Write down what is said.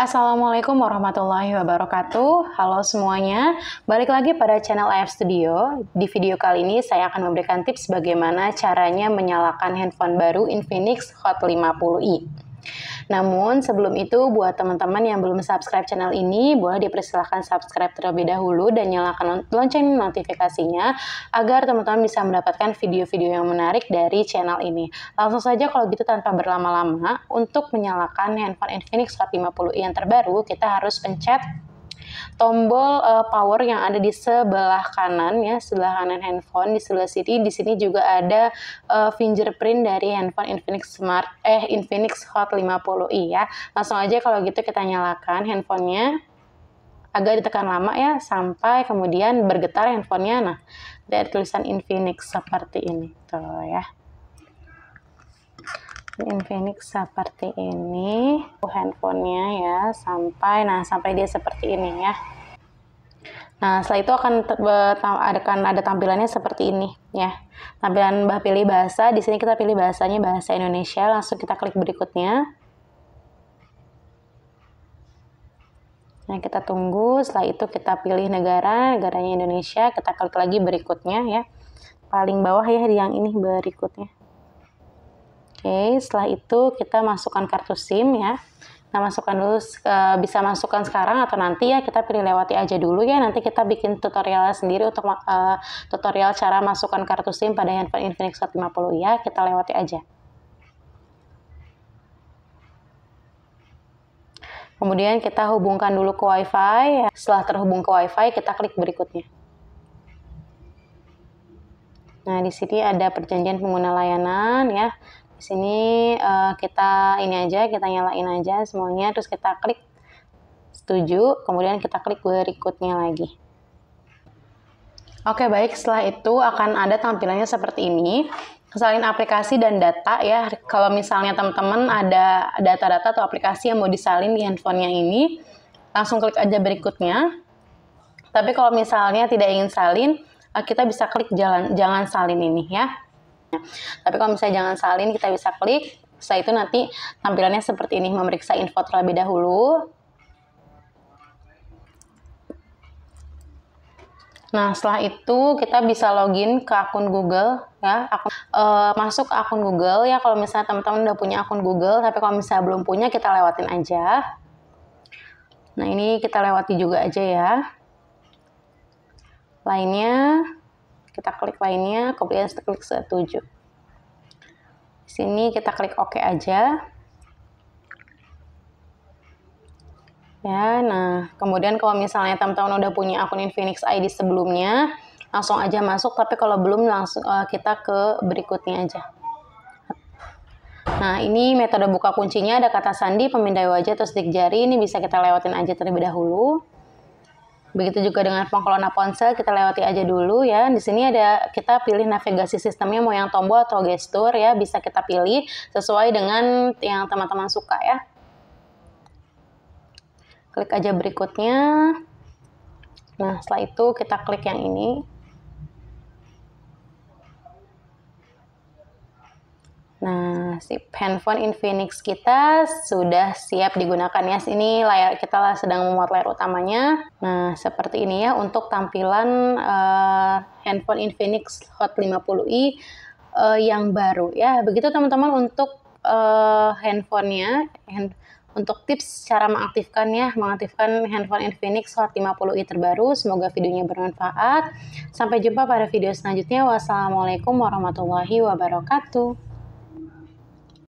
Assalamualaikum warahmatullahi wabarakatuh. Halo semuanya, balik lagi pada channel AF Studio. Di video kali ini saya akan memberikan tips bagaimana caranya menyalakan handphone baru Infinix Hot 50i. Namun sebelum itu buat teman-teman yang belum subscribe channel ini boleh dipersilahkan subscribe terlebih dahulu dan nyalakan lonceng notifikasinya agar teman-teman bisa mendapatkan video-video yang menarik dari channel ini. Langsung saja kalau gitu tanpa berlama-lama untuk menyalakan handphone Infinix 50i yang terbaru kita harus pencet Tombol uh, power yang ada di sebelah kanan ya, sebelah kanan handphone di sebelah sini di sini juga ada uh, fingerprint dari handphone Infinix Smart eh Infinix Hot 50i ya. Langsung aja kalau gitu kita nyalakan handphonenya agak ditekan lama ya sampai kemudian bergetar handphonenya nah dari tulisan Infinix seperti ini tuh ya Infinix seperti ini handphonenya ya sampai nah sampai dia seperti ini ya nah setelah itu akan akan ada tampilannya seperti ini ya tampilan bah pilih bahasa di sini kita pilih bahasanya bahasa Indonesia langsung kita klik berikutnya Nah, kita tunggu. Setelah itu kita pilih negara, negaranya Indonesia. Kita klik lagi berikutnya ya. Paling bawah ya yang ini berikutnya. Oke, setelah itu kita masukkan kartu SIM ya. Nah, masukkan dulu, eh, bisa masukkan sekarang atau nanti ya, kita pilih lewati aja dulu ya. Nanti kita bikin tutorial sendiri untuk uh, tutorial cara masukkan kartu SIM pada handphone Infinix 150 50 ya, kita lewati aja. Kemudian kita hubungkan dulu ke WiFi. Ya. Setelah terhubung ke WiFi, kita klik berikutnya. Nah, di sini ada perjanjian pengguna layanan ya sini uh, kita ini aja kita nyalain aja semuanya terus kita klik setuju kemudian kita klik berikutnya lagi Oke baik setelah itu akan ada tampilannya seperti ini selain aplikasi dan data ya kalau misalnya teman-teman ada data-data atau aplikasi yang mau disalin di handphonenya ini langsung klik aja berikutnya tapi kalau misalnya tidak ingin salin eh, kita bisa klik jalan jangan salin ini ya tapi kalau misalnya jangan salin kita bisa klik. Setelah itu nanti tampilannya seperti ini, memeriksa info terlebih dahulu. Nah, setelah itu kita bisa login ke akun Google ya, akun, e, masuk ke akun Google ya kalau misalnya teman-teman udah punya akun Google, tapi kalau misalnya belum punya kita lewatin aja. Nah, ini kita lewati juga aja ya. Lainnya kita klik lainnya kemudian kita klik setuju di sini kita klik OK aja ya nah kemudian kalau misalnya teman-teman udah punya akun Infinix ID sebelumnya langsung aja masuk tapi kalau belum langsung uh, kita ke berikutnya aja Nah, ini metode buka kuncinya ada kata sandi, pemindai wajah, terus sidik jari. Ini bisa kita lewatin aja terlebih dahulu. Begitu juga dengan pengelola ponsel, kita lewati aja dulu ya. Di sini ada kita pilih navigasi sistemnya mau yang tombol atau gestur ya, bisa kita pilih sesuai dengan yang teman-teman suka ya. Klik aja berikutnya. Nah, setelah itu kita klik yang ini. Nah, si handphone Infinix kita sudah siap digunakan ya. Ini layar kita lah sedang memuat layar utamanya. Nah, seperti ini ya untuk tampilan uh, handphone Infinix Hot 50i uh, eh, yang baru ya. Begitu teman-teman untuk uh, handphonenya. Hand untuk tips cara mengaktifkan ya, mengaktifkan handphone Infinix Hot 50i terbaru. Semoga videonya bermanfaat. Sampai jumpa pada video selanjutnya. Wassalamualaikum warahmatullahi wabarakatuh.